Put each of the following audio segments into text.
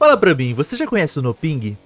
Fala pra mim, você já conhece o Noping?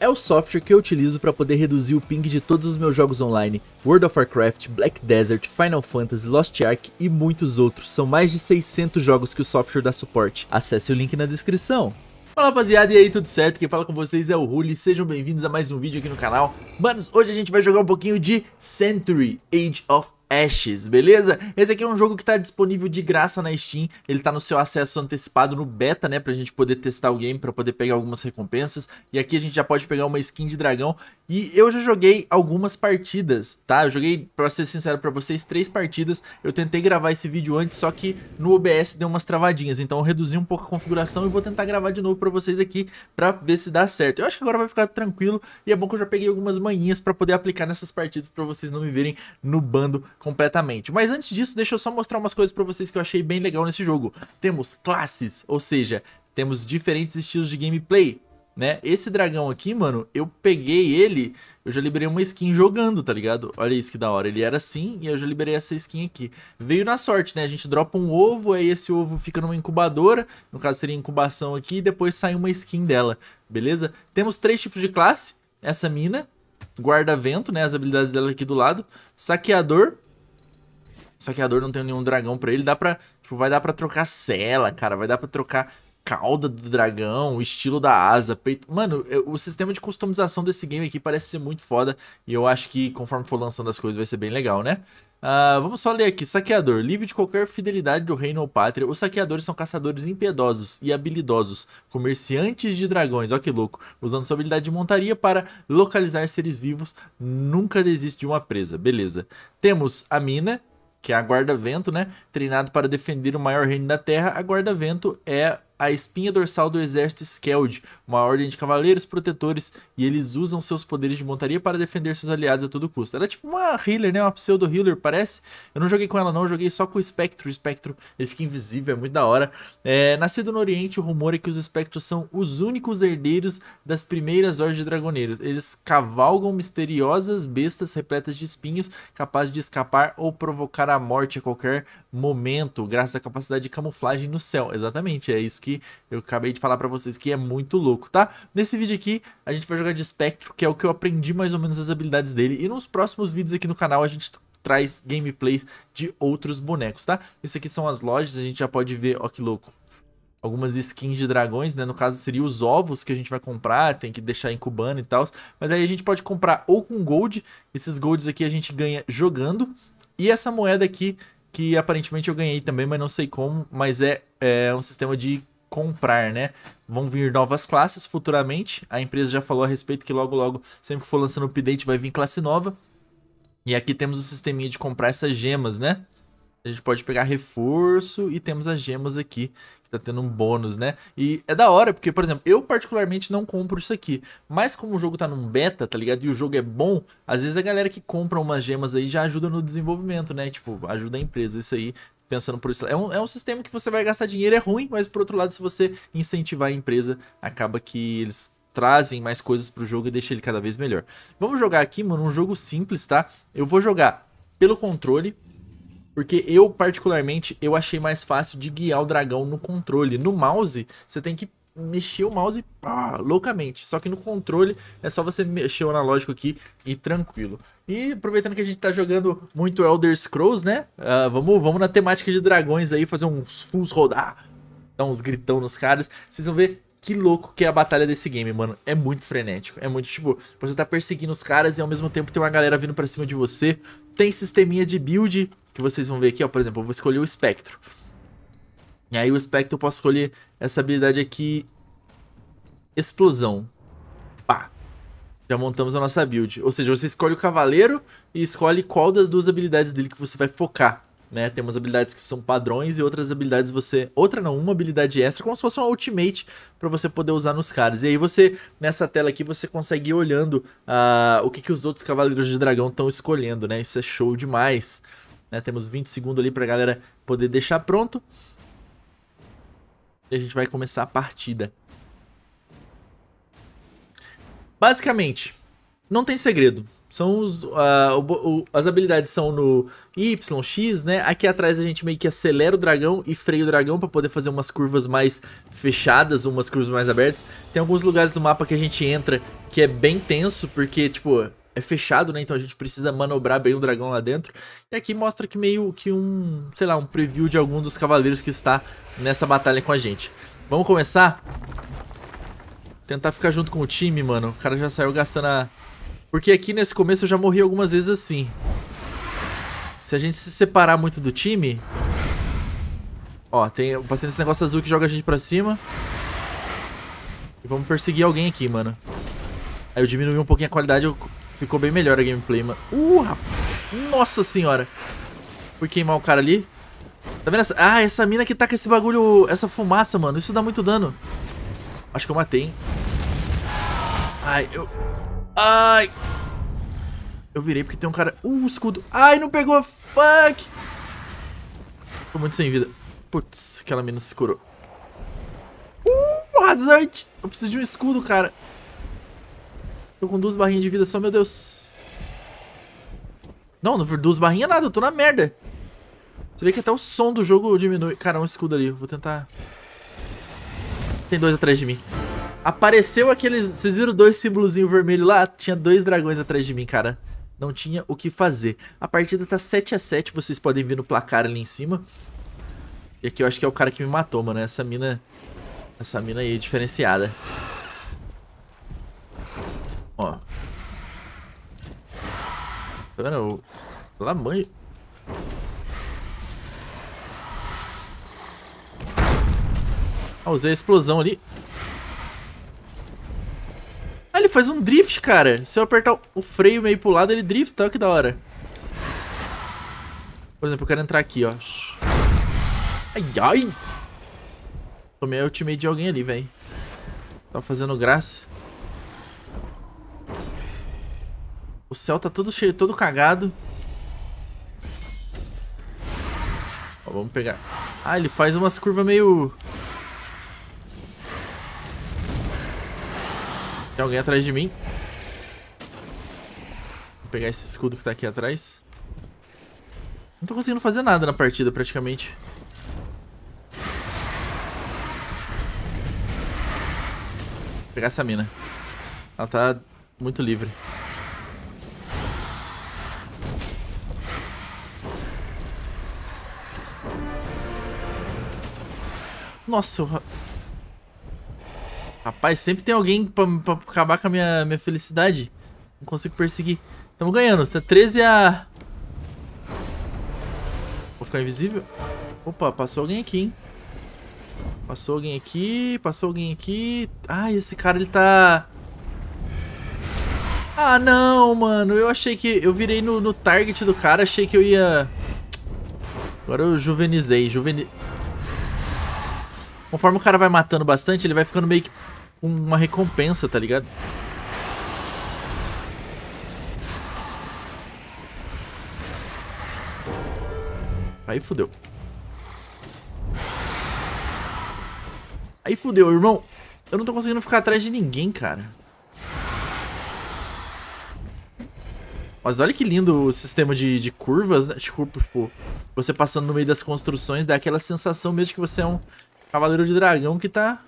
É o software que eu utilizo para poder reduzir o ping de todos os meus jogos online, World of Warcraft, Black Desert, Final Fantasy, Lost Ark e muitos outros. São mais de 600 jogos que o software dá suporte. Acesse o link na descrição. Fala rapaziada, e aí tudo certo? Quem fala com vocês é o Ruli, sejam bem-vindos a mais um vídeo aqui no canal. Manos, hoje a gente vai jogar um pouquinho de Century Age of Ashes, beleza? Esse aqui é um jogo que tá disponível de graça na Steam, ele tá no seu acesso antecipado no beta, né, pra gente poder testar o game, pra poder pegar algumas recompensas, e aqui a gente já pode pegar uma skin de dragão, e eu já joguei algumas partidas, tá? Eu joguei, pra ser sincero pra vocês, três partidas, eu tentei gravar esse vídeo antes, só que no OBS deu umas travadinhas, então eu reduzi um pouco a configuração e vou tentar gravar de novo pra vocês aqui, pra ver se dá certo. Eu acho que agora vai ficar tranquilo, e é bom que eu já peguei algumas manhinhas pra poder aplicar nessas partidas pra vocês não me verem no bando completamente. Mas antes disso, deixa eu só mostrar umas coisas para vocês que eu achei bem legal nesse jogo. Temos classes, ou seja, temos diferentes estilos de gameplay. Né? Esse dragão aqui, mano, eu peguei ele, eu já liberei uma skin jogando, tá ligado? Olha isso que da hora, ele era assim e eu já liberei essa skin aqui. Veio na sorte, né? A gente dropa um ovo, aí esse ovo fica numa incubadora, no caso seria incubação aqui, e depois sai uma skin dela, beleza? Temos três tipos de classe, essa mina, guarda-vento, né? As habilidades dela aqui do lado, saqueador, saqueador não tem nenhum dragão para ele, dá pra. Tipo, vai dar pra trocar cela, cara. Vai dar pra trocar cauda do dragão, estilo da asa, peito. Mano, o sistema de customização desse game aqui parece ser muito foda. E eu acho que conforme for lançando as coisas vai ser bem legal, né? Uh, vamos só ler aqui. Saqueador. Livre de qualquer fidelidade do reino ou pátria, os saqueadores são caçadores impiedosos e habilidosos, comerciantes de dragões. Olha que louco. Usando sua habilidade de montaria para localizar seres vivos, nunca desiste de uma presa. Beleza. Temos a mina, que é a guarda-vento, né? Treinado para defender o maior reino da Terra, a guarda-vento é a espinha dorsal do exército Skeld, uma ordem de cavaleiros protetores, e eles usam seus poderes de montaria para defender seus aliados a todo custo. Era tipo uma healer, né? Uma pseudo-healer, parece. Eu não joguei com ela não, eu joguei só com o espectro. O Spectro, ele fica invisível, é muito da hora. É, nascido no Oriente, o rumor é que os Espectros são os únicos herdeiros das primeiras ordens de dragoneiros. Eles cavalgam misteriosas bestas repletas de espinhos, capazes de escapar ou provocar a morte a qualquer momento, graças à capacidade de camuflagem no céu. Exatamente, é isso que eu acabei de falar para vocês que é muito louco, tá? Nesse vídeo aqui, a gente vai jogar de Spectro, que é o que eu aprendi mais ou menos as habilidades dele. E nos próximos vídeos aqui no canal a gente traz gameplay de outros bonecos, tá? Isso aqui são as lojas, a gente já pode ver, ó que louco, algumas skins de dragões, né? No caso, seria os ovos que a gente vai comprar, tem que deixar incubando e tal. Mas aí a gente pode comprar ou com gold, esses golds aqui a gente ganha jogando. E essa moeda aqui, que aparentemente eu ganhei também, mas não sei como, mas é, é um sistema de comprar, né? Vão vir novas classes futuramente. A empresa já falou a respeito que logo, logo, sempre que for lançando update, vai vir classe nova. E aqui temos o sisteminha de comprar essas gemas, né? A gente pode pegar reforço e temos as gemas aqui, que tá tendo um bônus, né? E é da hora, porque, por exemplo, eu particularmente não compro isso aqui. Mas como o jogo tá num beta, tá ligado? E o jogo é bom, às vezes a galera que compra umas gemas aí já ajuda no desenvolvimento, né? Tipo, ajuda a empresa. Isso aí pensando por isso. É um, é um sistema que você vai gastar dinheiro, é ruim, mas por outro lado, se você incentivar a empresa, acaba que eles trazem mais coisas para o jogo e deixa ele cada vez melhor. Vamos jogar aqui, mano, um jogo simples, tá? Eu vou jogar pelo controle, porque eu, particularmente, eu achei mais fácil de guiar o dragão no controle. No mouse, você tem que mexer o mouse pá, loucamente. Só que no controle é só você mexer o analógico aqui e tranquilo. E aproveitando que a gente tá jogando muito Elder Scrolls, né? Uh, vamos, vamos na temática de dragões aí, fazer uns fulls rodar, dar uns gritão nos caras. Vocês vão ver que louco que é a batalha desse game, mano. É muito frenético. É muito, tipo, você tá perseguindo os caras e ao mesmo tempo tem uma galera vindo pra cima de você. Tem sisteminha de build, que vocês vão ver aqui, ó. Por exemplo, eu vou escolher o espectro. E aí o Spectre eu posso escolher essa habilidade aqui. Explosão. Pá. Já montamos a nossa build. Ou seja, você escolhe o cavaleiro e escolhe qual das duas habilidades dele que você vai focar. Né? Tem umas habilidades que são padrões e outras habilidades você... Outra não, uma habilidade extra, como se fosse uma ultimate para você poder usar nos caras. E aí você, nessa tela aqui, você consegue ir olhando uh, o que, que os outros Cavaleiros de Dragão estão escolhendo, né? Isso é show demais. Né? Temos 20 segundos ali pra galera poder deixar pronto e a gente vai começar a partida. Basicamente, não tem segredo. São os, uh, o, o, as habilidades são no Y, X, né? Aqui atrás a gente meio que acelera o dragão e freia o dragão para poder fazer umas curvas mais fechadas, umas curvas mais abertas. Tem alguns lugares do mapa que a gente entra que é bem tenso, porque, tipo, é fechado, né? Então a gente precisa manobrar bem o dragão lá dentro. E aqui mostra que meio que um, sei lá, um preview de algum dos cavaleiros que está nessa batalha com a gente. Vamos começar? Tentar ficar junto com o time, mano. O cara já saiu gastando a... Porque aqui nesse começo eu já morri algumas vezes assim. Se a gente se separar muito do time... Ó, tem... eu passei nesse negócio azul que joga a gente pra cima. E vamos perseguir alguém aqui, mano. Aí eu diminui um pouquinho a qualidade, eu Ficou bem melhor a gameplay, mano. Uh, rapaz. Nossa senhora. Fui queimar o cara ali. Tá vendo essa? Ah, essa mina que tá com esse bagulho... Essa fumaça, mano. Isso dá muito dano. Acho que eu matei, hein. Ai, eu... Ai. Eu virei porque tem um cara... Uh, escudo. Ai, não pegou. Fuck. Tô muito sem vida. Putz, aquela mina se curou. Uh, rasante. Eu preciso de um escudo, cara. Tô com duas barrinhas de vida só, meu Deus. Não, não duas barrinhas é nada, eu tô na merda. Você vê que até o som do jogo diminui. Cara, um escudo ali, vou tentar... Tem dois atrás de mim. Apareceu aqueles... Vocês viram dois símbolozinhos vermelho lá? Tinha dois dragões atrás de mim, cara. Não tinha o que fazer. A partida tá 7x7, vocês podem ver no placar ali em cima. E aqui eu acho que é o cara que me matou, mano. Essa mina... Essa mina aí é diferenciada. Ó. Tá vendo? Lá mãe. Ah, usei a explosão ali. Ah, ele faz um drift, cara. Se eu apertar o freio meio pro lado, ele drifta. Olha que da hora. Por exemplo, eu quero entrar aqui, ó. Ai, ai. Tomei a ultimate de alguém ali, velho. Tava fazendo graça. O céu tá todo cheio, todo cagado. Ó, vamos pegar. Ah, ele faz umas curvas meio... Tem alguém atrás de mim. Vou pegar esse escudo que tá aqui atrás. Não tô conseguindo fazer nada na partida, praticamente. Vou pegar essa mina. Ela tá muito livre. Nossa, eu... Rapaz, sempre tem alguém pra, pra acabar com a minha, minha felicidade. Não consigo perseguir. Estamos ganhando. Tá 13 a... Vou ficar invisível. Opa, passou alguém aqui, hein? Passou alguém aqui, passou alguém aqui. Ah, esse cara, ele tá... Ah, não, mano. Eu achei que... Eu virei no, no target do cara, achei que eu ia... Agora eu juvenizei. Juveni... Conforme o cara vai matando bastante, ele vai ficando meio que com uma recompensa, tá ligado? Aí fudeu. Aí fudeu, irmão. Eu não tô conseguindo ficar atrás de ninguém, cara. Mas olha que lindo o sistema de, de curvas, né? Tipo, tipo, você passando no meio das construções, dá aquela sensação mesmo que você é um, Cavaleiro de Dragão que tá...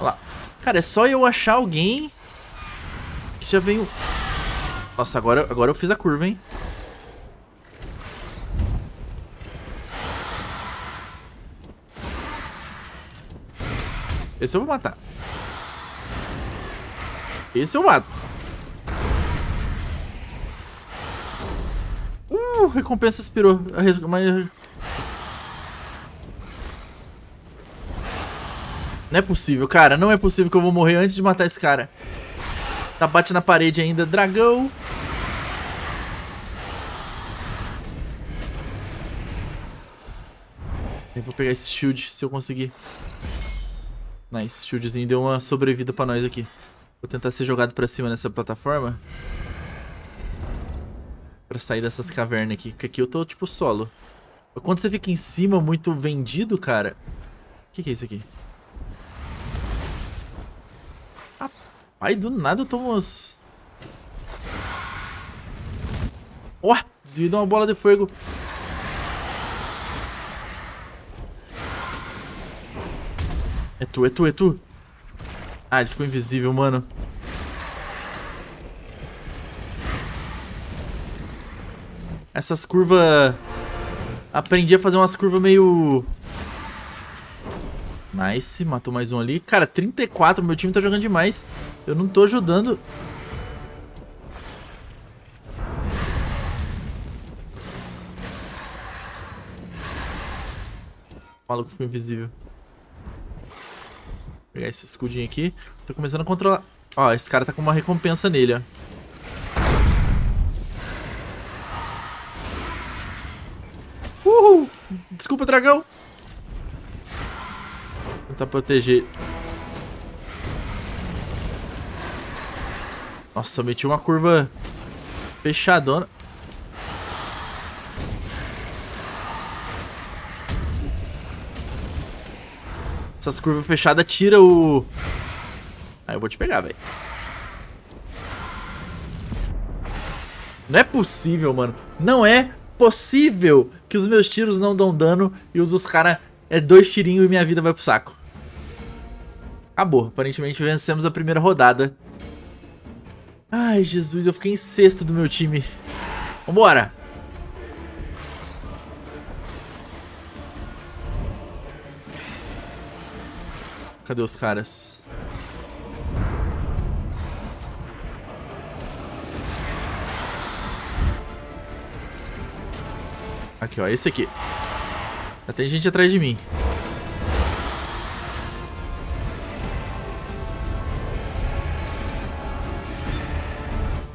Olha lá. Cara, é só eu achar alguém que já veio... Nossa, agora, agora eu fiz a curva, hein? Esse eu vou matar. Esse eu mato. Uh, recompensa expirou. Mas Não é possível, cara. Não é possível que eu vou morrer antes de matar esse cara. Tá, bate na parede ainda. Dragão. Eu vou pegar esse shield, se eu conseguir. Nice, shieldzinho deu uma sobrevida pra nós aqui. Vou tentar ser jogado pra cima nessa plataforma. Pra sair dessas cavernas aqui. Porque aqui eu tô, tipo, solo. Quando você fica em cima muito vendido, cara... O que, que é isso aqui? Ai, do nada eu tomo uns... Ó, desviou uma bola de fogo. É tu, é tu, é tu. Ah, ele ficou invisível, mano. Essas curvas... Aprendi a fazer umas curvas meio... Nice, matou mais um ali. Cara, 34, meu time tá jogando demais. Eu não tô ajudando. O maluco ficou invisível. Vou pegar esse escudinho aqui. Tô começando a controlar. Ó, esse cara tá com uma recompensa nele, ó. Uhul! Desculpa, dragão! Vou tentar proteger Nossa, meti uma curva fechadona. Essas curvas fechadas tira o... Aí ah, eu vou te pegar, velho. Não é possível, mano. Não é possível que os meus tiros não dão dano e os dos caras é dois tirinhos e minha vida vai pro saco. Acabou. Aparentemente vencemos a primeira rodada Ai, Jesus, eu fiquei em sexto do meu time. Vambora! Cadê os caras? Aqui, ó. Esse aqui. Já tem gente atrás de mim.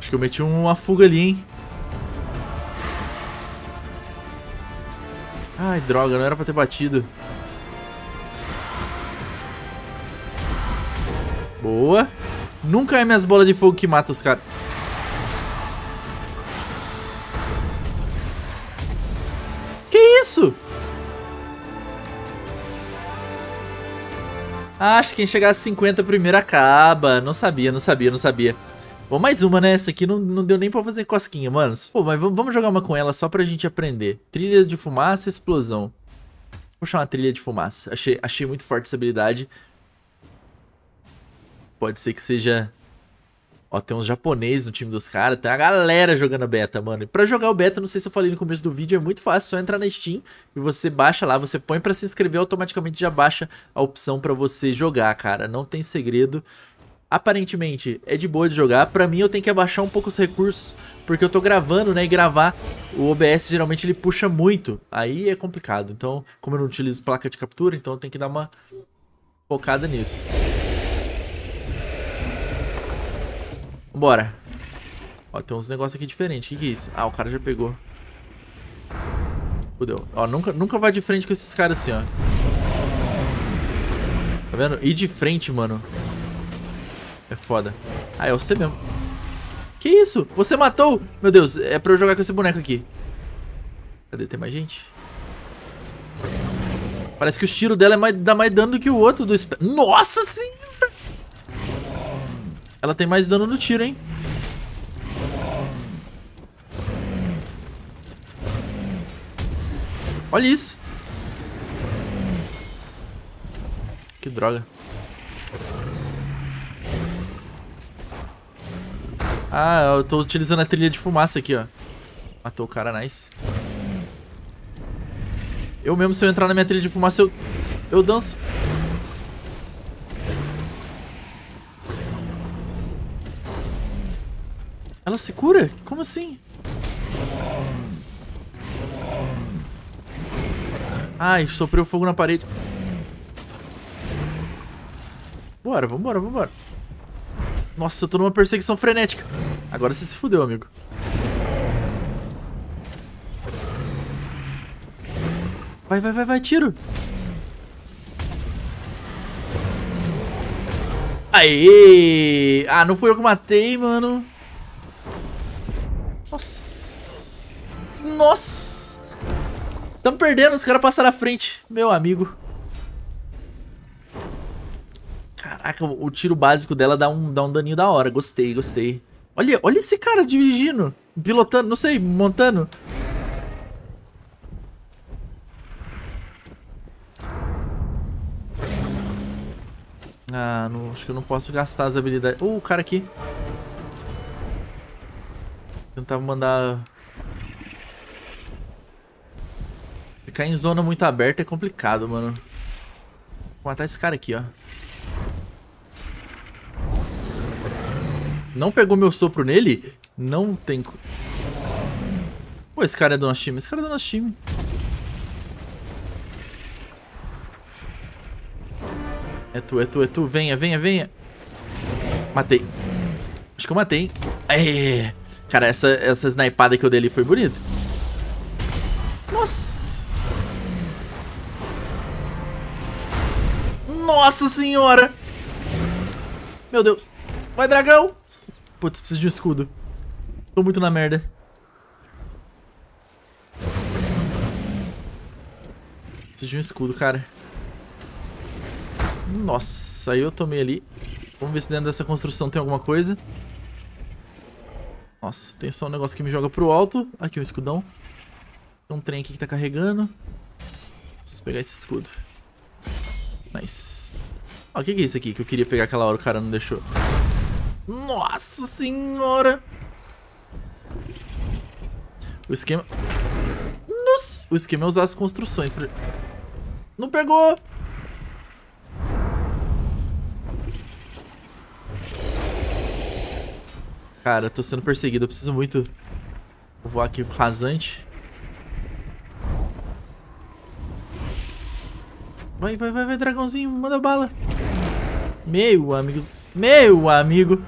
Acho que eu meti uma fuga ali, hein? Ai, droga, não era pra ter batido. Boa. Nunca é minhas bolas de fogo que matam os caras. Que isso? Acho que quem chegar a 50 primeiro acaba. Não sabia, não sabia, não sabia. Bom, mais uma, né? Essa aqui não, não deu nem pra fazer cosquinha, mano. Pô, mas vamos jogar uma com ela só pra gente aprender. Trilha de fumaça, explosão. Vou chamar trilha de fumaça. Achei, achei muito forte essa habilidade. Pode ser que seja... Ó, tem uns japoneses no time dos caras, tem a galera jogando beta, mano. E pra jogar o beta, não sei se eu falei no começo do vídeo, é muito fácil, só entrar na Steam e você baixa lá, você põe pra se inscrever, automaticamente já baixa a opção pra você jogar, cara. Não tem segredo aparentemente é de boa de jogar. Pra mim eu tenho que abaixar um pouco os recursos, porque eu tô gravando, né? E gravar, o OBS geralmente ele puxa muito. Aí é complicado. Então, como eu não utilizo placa de captura, então eu tenho que dar uma focada nisso. Bora. Ó, tem uns negócios aqui diferentes. O que, que é isso? Ah, o cara já pegou. Fudeu. Ó, nunca, nunca vai de frente com esses caras assim, ó. Tá vendo? E de frente, mano. É foda. Ah, é você mesmo. Que isso? Você matou? Meu Deus, é pra eu jogar com esse boneco aqui. Cadê? Tem mais gente? Parece que o tiro dela é mais, dá mais dano do que o outro do Nossa senhora! Ela tem mais dano no tiro, hein? Olha isso! Que droga. Ah, eu tô utilizando a trilha de fumaça aqui, ó. Matou o cara, nice. Eu mesmo, se eu entrar na minha trilha de fumaça, eu, eu danço. Ela se cura? Como assim? Ai, sopriu fogo na parede. Bora, vambora, vambora. Nossa, eu tô numa perseguição frenética. Agora você se fudeu, amigo. Vai, vai, vai, vai, tiro. Aê! Ah, não fui eu que matei, mano. Nossa! Nossa! Tamo perdendo, os caras passaram à frente. Meu amigo. Caraca, o tiro básico dela dá um, dá um daninho da hora. Gostei, gostei. Olha, olha esse cara dirigindo, pilotando, não sei, montando. Ah, não, acho que eu não posso gastar as habilidades. Uh, o cara aqui. Tentar mandar... Ficar em zona muito aberta é complicado, mano. Vou matar esse cara aqui, ó. Não pegou meu sopro nele? Não tem... Pô, esse cara é do nosso time. Esse cara é do nosso time. É tu, é tu, é tu. Venha, venha, venha. Matei. Acho que eu matei, hein? É. Cara, essa, essa snipada que eu dei ali foi bonita. Nossa. Nossa senhora. Meu Deus. Vai, dragão. Putz, preciso de um escudo. Tô muito na merda. Preciso de um escudo, cara. Nossa, aí eu tomei ali. Vamos ver se dentro dessa construção tem alguma coisa. Nossa, tem só um negócio que me joga pro alto. Aqui, um escudão. Tem um trem aqui que tá carregando. Preciso pegar esse escudo. Nice. Ó, o que, que é isso aqui que eu queria pegar aquela hora o cara não deixou? Nossa senhora! O esquema... Nossa! O esquema é usar as construções pra... Não pegou! Cara, eu tô sendo perseguido. Eu preciso muito voar aqui rasante. Vai, vai, vai, vai, dragãozinho. Manda bala. Meu amigo. Meu amigo.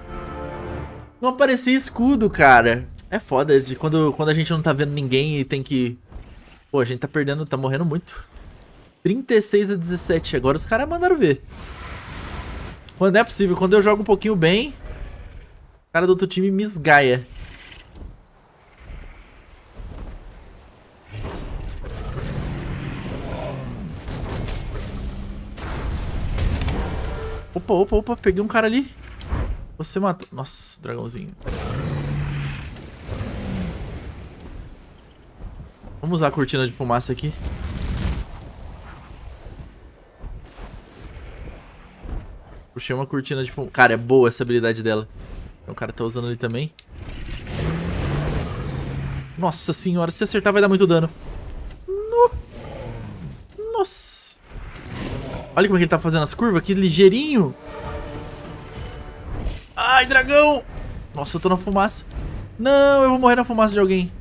Não aparecia escudo, cara. É foda de quando, quando a gente não tá vendo ninguém e tem que... Pô, a gente tá perdendo, tá morrendo muito. 36 a 17. Agora os caras mandaram ver. Quando é possível. Quando eu jogo um pouquinho bem, o cara do outro time me esgaia. Opa, opa, opa. Peguei um cara ali. Você matou... Nossa, dragãozinho. Vamos usar a cortina de fumaça aqui. Puxei uma cortina de fumaça. Cara, é boa essa habilidade dela. Então, o cara tá usando ali também. Nossa senhora, se acertar vai dar muito dano. No... Nossa. Olha como é que ele tá fazendo as curvas, que ligeirinho. Ai dragão! Nossa, eu tô na fumaça. Não, eu vou morrer na fumaça de alguém.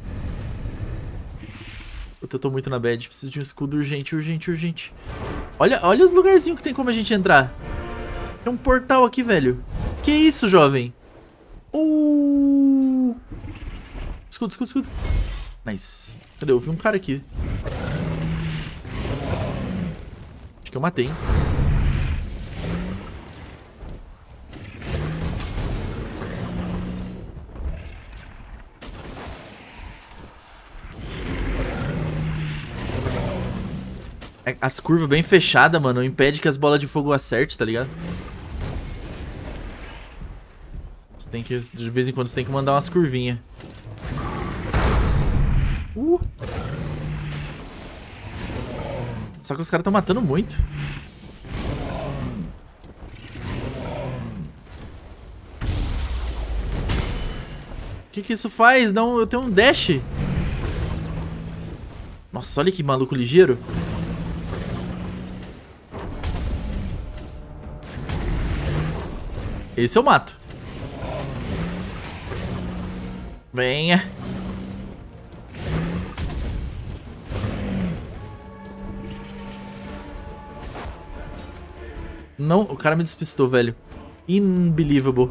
Puta, eu tô muito na bad. Preciso de um escudo urgente, urgente, urgente. Olha, olha os lugarzinhos que tem como a gente entrar. Tem um portal aqui, velho. Que isso, jovem? Uh! Escudo, escudo, escudo. Nice. Cadê? Eu vi um cara aqui. Acho que eu matei, hein? É, as curvas bem fechadas, mano, impede que as bolas de fogo acertem, tá ligado? Você tem que, de vez em quando, você tem que mandar umas curvinhas. Uh. Só que os caras estão matando muito. O que, que isso faz? Não, eu tenho um dash. Nossa, olha que maluco ligeiro. Esse eu mato. Venha. Não, o cara me despistou, velho. Unbelievable.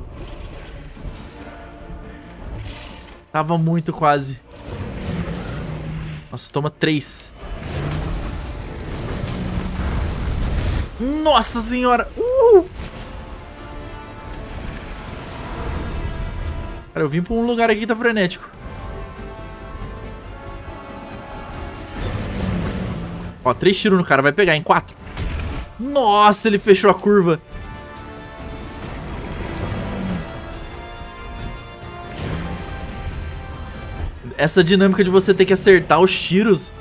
Tava muito quase. Nossa, toma três. Nossa senhora! Uh! Cara, eu vim pra um lugar aqui que tá frenético. Ó, três tiros no cara, vai pegar em quatro. Nossa, ele fechou a curva. Essa dinâmica de você ter que acertar os tiros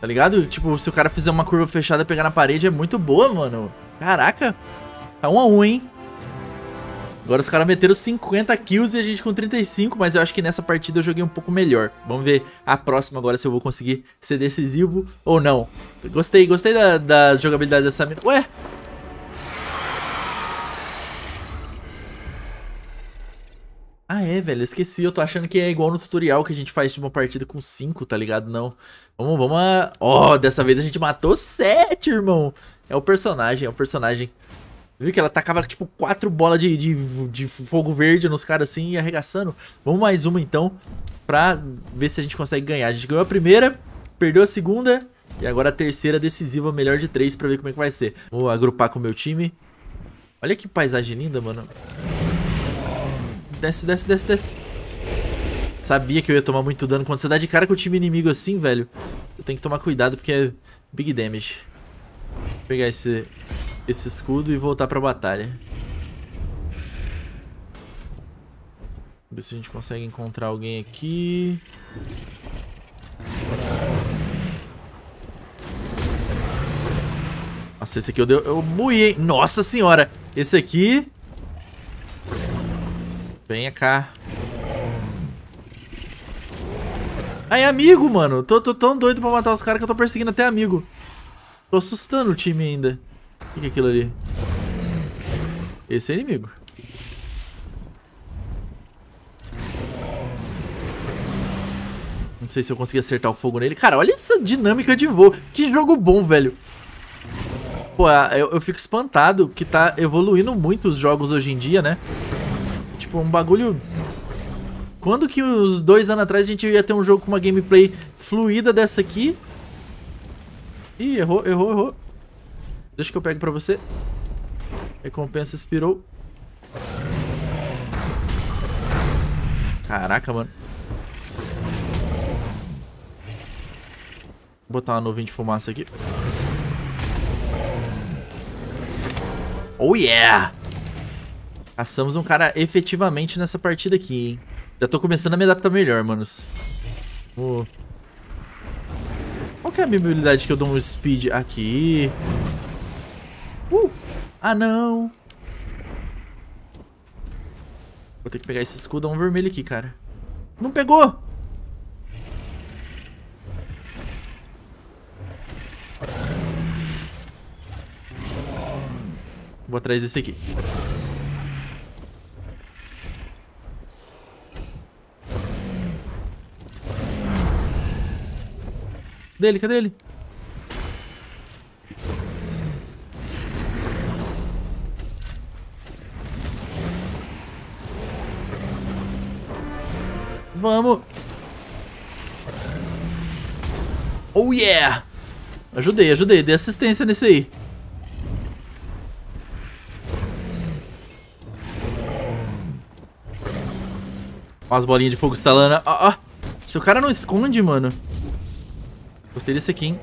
Tá ligado? Tipo, se o cara fizer uma curva fechada e pegar na parede é muito boa, mano. Caraca. Tá um a um, hein? Agora os caras meteram 50 kills e a gente com 35, mas eu acho que nessa partida eu joguei um pouco melhor. Vamos ver a próxima agora se eu vou conseguir ser decisivo ou não. Gostei, gostei da, da jogabilidade dessa mina. Ué? Ah, é, velho, esqueci. Eu tô achando que é igual no tutorial que a gente faz de tipo, uma partida com 5, tá ligado? Não. Vamos, vamos a... Ó, oh, dessa vez a gente matou 7, irmão. É o personagem, é o personagem. Viu que ela tacava, tipo, quatro bolas de, de, de fogo verde nos caras assim e arregaçando. Vamos mais uma então, pra ver se a gente consegue ganhar. A gente ganhou a primeira, perdeu a segunda e agora a terceira decisiva, melhor de três, pra ver como é que vai ser. Vou agrupar com o meu time. Olha que paisagem linda, mano. Desce, desce, desce, desce. Sabia que eu ia tomar muito dano. Quando você dá de cara com o time inimigo assim, velho, você tem que tomar cuidado porque é big damage. Vou pegar esse esse escudo e voltar pra batalha. Ver se a gente consegue encontrar alguém aqui. Nossa, esse aqui eu, deu, eu buiei. Nossa senhora! Esse aqui... Venha cá. Aí, amigo, mano. Tô, tô tão doido pra matar os caras que eu tô perseguindo até amigo. Tô assustando o time ainda. O que é aquilo ali? Esse é inimigo. Não sei se eu consegui acertar o fogo nele. Cara, olha essa dinâmica de voo. Que jogo bom, velho. Pô, é, eu, eu fico espantado que tá evoluindo muito os jogos hoje em dia, né? Tipo, um bagulho... Quando que uns dois anos atrás a gente ia ter um jogo com uma gameplay fluida dessa aqui? Ih, errou, errou, errou. Deixa que eu pego pra você. Recompensa expirou. Caraca, mano. Vou botar uma nuvem de fumaça aqui. Oh, yeah! Caçamos um cara efetivamente nessa partida aqui, hein? Já tô começando a me adaptar melhor, manos. Vou... Qual que é a minha habilidade que eu dou um speed aqui? Uh! Ah, não! Vou ter que pegar esse escudão vermelho aqui, cara. Não pegou! Vou atrás desse aqui. Cadê ele? Cadê ele? Vamos. Oh yeah! Ajudei, ajudei. Dei assistência nesse aí. Ó as bolinhas de fogo estalando. Ó, ó. Se o cara não esconde, mano. Gostei desse aqui, hein.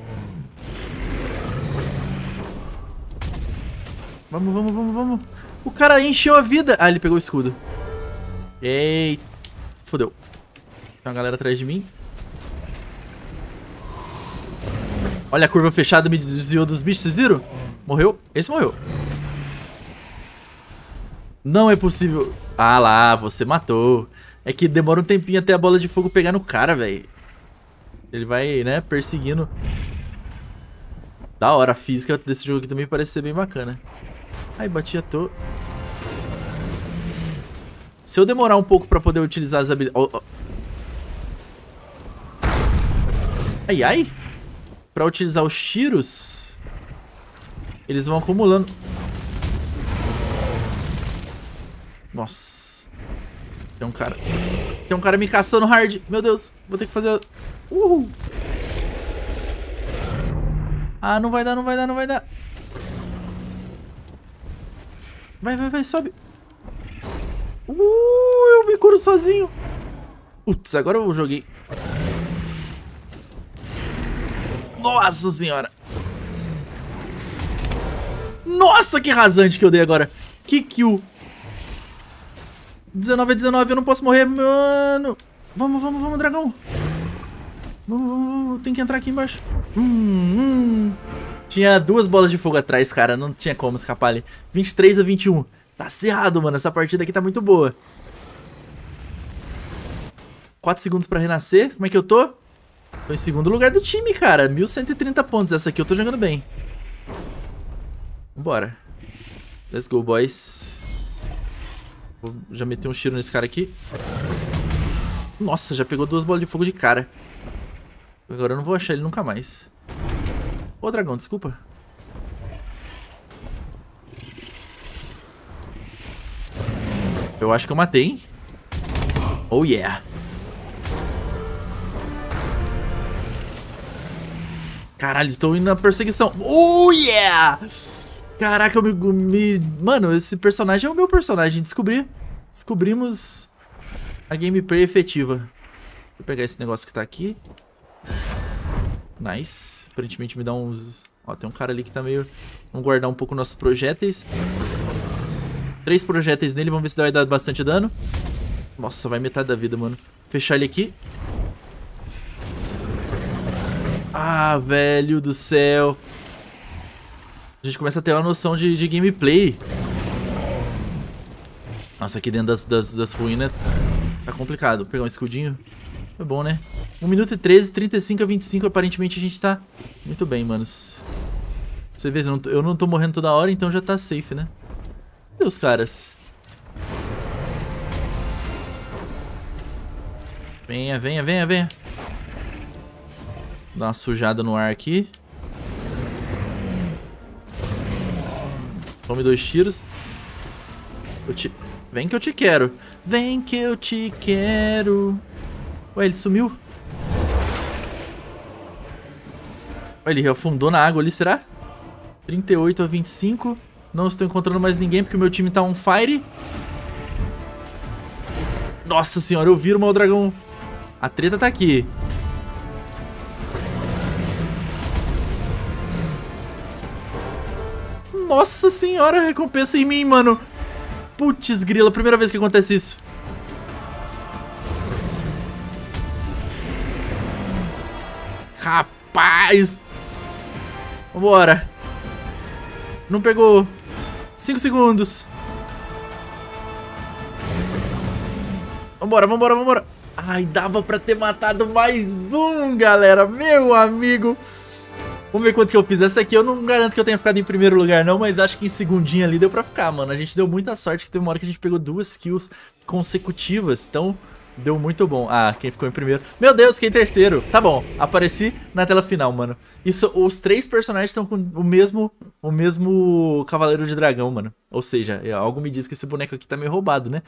Vamos, vamos, vamos, vamos. O cara encheu a vida. Ah, ele pegou o escudo. Eita. Fodeu. Tem uma galera atrás de mim. Olha a curva fechada me desviou dos bichos, vocês viram? Morreu? Esse morreu. Não é possível. Ah lá, você matou. É que demora um tempinho até a bola de fogo pegar no cara, velho. Ele vai, né, perseguindo. Da hora, a física desse jogo aqui também parece ser bem bacana. Ai, bati a toa. Se eu demorar um pouco pra poder utilizar as habilidades... Ai, ai. Pra utilizar os tiros, eles vão acumulando. Nossa. Tem um cara... Tem um cara me caçando hard. Meu Deus, vou ter que fazer... Uhul. Ah, não vai dar, não vai dar, não vai dar. Vai, vai, vai, sobe. Uh, eu me curo sozinho. Putz, agora eu joguei Nossa senhora. Nossa, que rasante que eu dei agora. Que kill. 19 a 19, eu não posso morrer, mano. Vamos, vamos, vamos, dragão. Vamos, vamos, vamos. Tem que entrar aqui embaixo. Hum, hum. Tinha duas bolas de fogo atrás, cara. Não tinha como escapar ali. 23 a 21. Tá cerrado, mano. Essa partida aqui tá muito boa. 4 segundos pra renascer. Como é que eu tô? Tô em segundo lugar do time, cara. 1.130 pontos. Essa aqui eu tô jogando bem. Vambora. Let's go, boys. Vou já meter um tiro nesse cara aqui. Nossa, já pegou duas bolas de fogo de cara. Agora eu não vou achar ele nunca mais. Ô, dragão, desculpa. Eu acho que eu matei, hein? Oh, yeah. Caralho, estou indo na perseguição. Oh, yeah! Caraca, eu me, me... Mano, esse personagem é o meu personagem. Descobri. Descobrimos a gameplay efetiva. Vou pegar esse negócio que tá aqui. Nice. Aparentemente me dá uns... Ó, tem um cara ali que tá meio... Vamos guardar um pouco nossos projéteis. Três projéteis nele, vamos ver se vai dar bastante dano. Nossa, vai metade da vida, mano. Fechar ele aqui. Ah, velho do céu. A gente começa a ter uma noção de, de gameplay. Nossa, aqui dentro das, das, das ruínas é, tá complicado. Vou pegar um escudinho. Foi é bom, né? 1 minuto e 13, 35 a 25. Aparentemente a gente tá muito bem, manos. Você vê, eu não, tô, eu não tô morrendo toda hora, então já tá safe, né? Cadê os caras? Venha, venha, venha, venha. Dar uma sujada no ar aqui. Tome dois tiros. Te... Vem que eu te quero. Vem que eu te quero. Ué, ele sumiu? Ué, ele afundou na água ali, será? 38 a 25. Não estou encontrando mais ninguém porque o meu time está on fire. Nossa senhora, eu viro o meu dragão. A treta tá aqui. Nossa senhora, recompensa em mim, mano. Putz, grila, primeira vez que acontece isso. Rapaz! Vambora! Não pegou. cinco segundos. Vambora, vambora, vambora. Ai, dava pra ter matado mais um, galera. Meu amigo. Vamos ver quanto que eu fiz. Essa aqui eu não garanto que eu tenha ficado em primeiro lugar não, mas acho que em segundinha ali deu pra ficar, mano. A gente deu muita sorte que teve uma hora que a gente pegou duas kills consecutivas, então... Deu muito bom. Ah, quem ficou em primeiro? Meu Deus, quem é terceiro? Tá bom, apareci na tela final, mano. Isso, os três personagens estão com o mesmo, o mesmo Cavaleiro de Dragão, mano. Ou seja, é, algo me diz que esse boneco aqui tá meio roubado, né?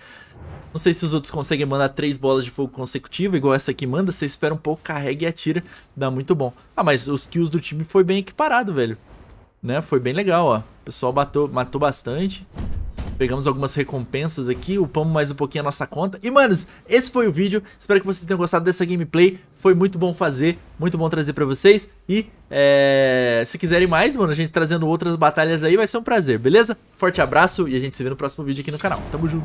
Não sei se os outros conseguem mandar três bolas de fogo consecutiva, igual essa aqui manda. Você espera um pouco, carrega e atira. Dá muito bom. Ah, mas os kills do time foi bem equiparado, velho. Né? Foi bem legal, ó. O pessoal matou, matou bastante. Pegamos algumas recompensas aqui, upamos mais um pouquinho a nossa conta. E, manos, esse foi o vídeo. Espero que vocês tenham gostado dessa gameplay. Foi muito bom fazer, muito bom trazer pra vocês. E, é... se quiserem mais, mano, a gente trazendo outras batalhas aí, vai ser um prazer, beleza? Forte abraço e a gente se vê no próximo vídeo aqui no canal. Tamo junto!